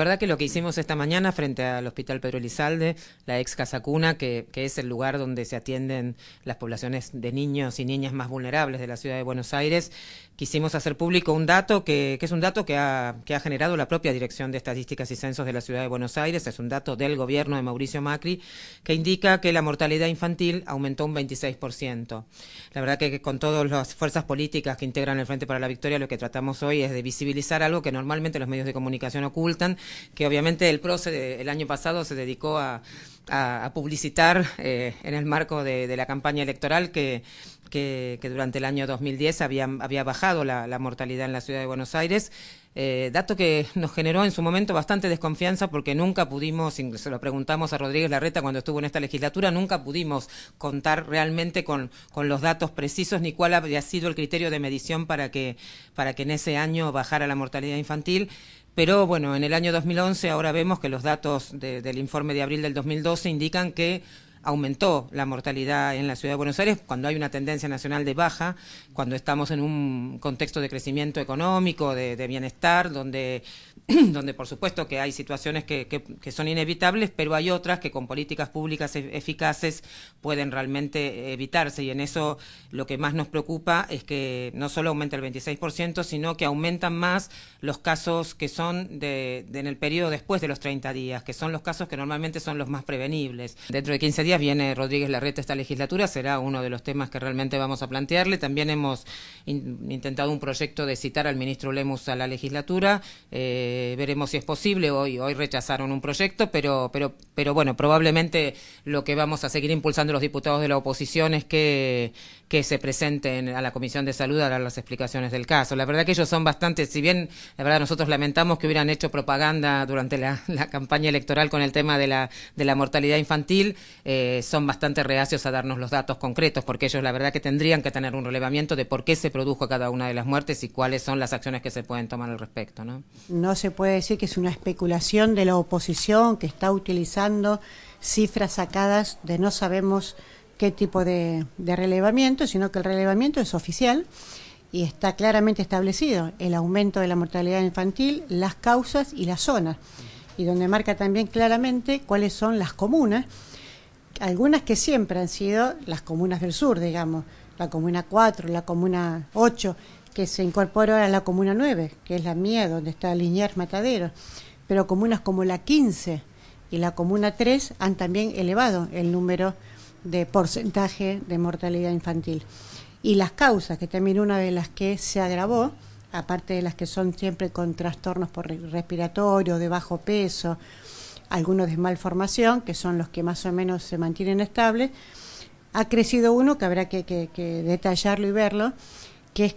¿Verdad que lo que hicimos esta mañana frente al Hospital Pedro Elizalde, la ex Casacuna, que, que es el lugar donde se atienden las poblaciones de niños y niñas más vulnerables de la ciudad de Buenos Aires, quisimos hacer público un dato que, es un dato que ha, generado la propia Dirección de Estadísticas y Censos de la ciudad de Buenos Aires, es un dato del gobierno de Mauricio Macri, que indica que la mortalidad infantil aumentó un 26%. La verdad que, que con todas las fuerzas políticas que integran el Frente para la Victoria, lo que tratamos hoy es de visibilizar algo que normalmente los medios de comunicación ocultan, que obviamente el PRO se, el año pasado se dedicó a a, publicitar eh, en el marco de, la campaña electoral que, durante el año 2010 había, había bajado la, mortalidad en la ciudad de Buenos Aires. Eh, dato que nos generó en su momento bastante desconfianza porque nunca pudimos, se lo preguntamos a Rodríguez Larreta cuando estuvo en esta legislatura, nunca pudimos contar realmente con, los datos precisos ni cuál había sido el criterio de medición para que, para que en ese año bajara la mortalidad infantil. Pero bueno, en el año 2011 ahora vemos que los datos del informe de abril del 2012 indican que aumentó la mortalidad en la ciudad de Buenos Aires cuando hay una tendencia nacional de baja, cuando estamos en un contexto de crecimiento económico, de, bienestar, donde, donde por supuesto que hay situaciones que, que, son inevitables, pero hay otras que con políticas públicas e, eficaces pueden realmente evitarse. Y en eso lo que más nos preocupa es que no solo aumenta el 26%, sino que aumentan más los casos que son de, en el periodo después de los 30 días, que son los casos que normalmente son los más prevenibles. Dentro de 15 días viene Rodríguez Larreta esta legislatura, será uno de los temas que realmente vamos a plantearle. También hemos intentado un proyecto de citar al ministro Lemus a la legislatura, eh, veremos si es posible, hoy, hoy rechazaron un proyecto, pero, pero, pero bueno, probablemente lo que vamos a seguir impulsando los diputados de la oposición es que, que se presenten a la Comisión de Salud a dar las explicaciones del caso. La verdad que ellos son bastante, si bien la verdad nosotros lamentamos que hubieran hecho propaganda durante la, campaña electoral con el tema de la, de la mortalidad infantil, eh, eh, son bastante reacios a darnos los datos concretos, porque ellos la verdad que tendrían que tener un relevamiento de por qué se produjo cada una de las muertes y cuáles son las acciones que se pueden tomar al respecto. No, se puede decir que es una especulación de la oposición que está utilizando cifras sacadas de no sabemos qué tipo de, de relevamiento, sino que el relevamiento es oficial y está claramente establecido el aumento de la mortalidad infantil, las causas y las zonas, y donde marca también claramente cuáles son las comunas algunas que siempre han sido las comunas del sur, digamos, la comuna 4, la comuna 8, que se incorporó a la comuna 9, que es la mía, donde está Liniers Matadero, pero comunas como la 15 y la comuna 3 han también elevado el número de porcentaje de mortalidad infantil. Y las causas, que también una de las que se agravó, aparte de las que son siempre con trastornos por respiratorio, de bajo peso, algunos de malformación, que son los que más o menos se mantienen estables. Ha crecido uno, que habrá que, detallarlo y verlo, que es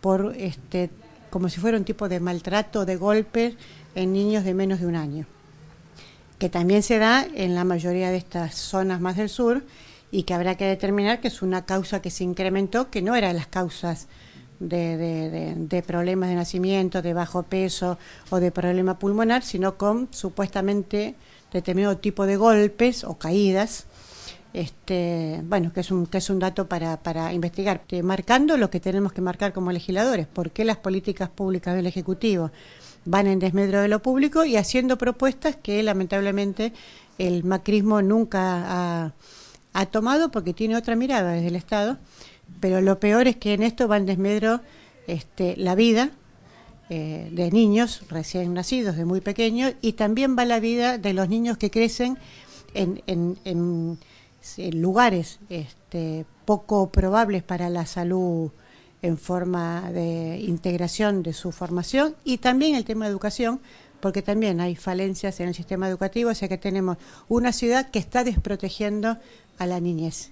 por este como si fuera un tipo de maltrato, de golpe en niños de menos de un año, que también se da en la mayoría de estas zonas más del sur y que habrá que determinar que es una causa que se incrementó, que no era las causas de, problemas de nacimiento, de bajo peso o de problema pulmonar, sino con supuestamente determinado tipo de golpes o caídas. Este, bueno, que es un, que es un dato para, para investigar, marcando lo que tenemos que marcar como legisladores, por qué las políticas públicas del Ejecutivo van en desmedro de lo público y haciendo propuestas que lamentablemente el macrismo nunca ha, ha tomado porque tiene otra mirada desde el Estado pero lo peor es que en esto va en desmedro este, la vida eh, de niños recién nacidos, de muy pequeños, y también va la vida de los niños que crecen en, lugares este, poco probables para la salud en forma de integración de su formación y también el tema de educación, porque también hay falencias en el sistema educativo, o sea que tenemos una ciudad que está desprotegiendo a la niñez.